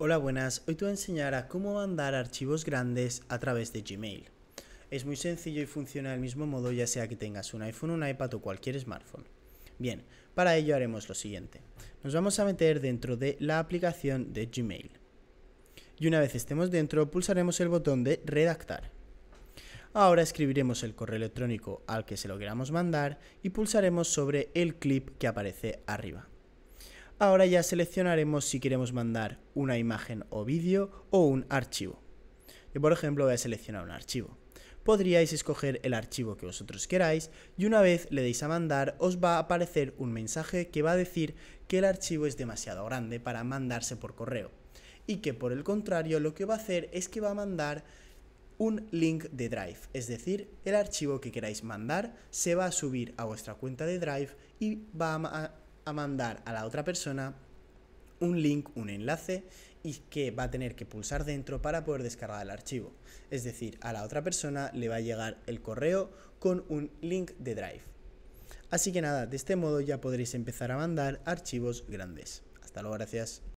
Hola, buenas. Hoy te voy a enseñar a cómo mandar archivos grandes a través de Gmail. Es muy sencillo y funciona del mismo modo ya sea que tengas un iPhone, un iPad o cualquier smartphone. Bien, para ello haremos lo siguiente. Nos vamos a meter dentro de la aplicación de Gmail. Y una vez estemos dentro, pulsaremos el botón de redactar. Ahora escribiremos el correo electrónico al que se lo queramos mandar y pulsaremos sobre el clip que aparece arriba. Ahora ya seleccionaremos si queremos mandar una imagen o vídeo o un archivo. Yo por ejemplo voy a seleccionar un archivo. Podríais escoger el archivo que vosotros queráis y una vez le deis a mandar os va a aparecer un mensaje que va a decir que el archivo es demasiado grande para mandarse por correo y que por el contrario lo que va a hacer es que va a mandar un link de Drive, es decir, el archivo que queráis mandar se va a subir a vuestra cuenta de Drive y va a a mandar a la otra persona un link, un enlace y que va a tener que pulsar dentro para poder descargar el archivo. Es decir, a la otra persona le va a llegar el correo con un link de Drive. Así que nada, de este modo ya podréis empezar a mandar archivos grandes. Hasta luego, gracias.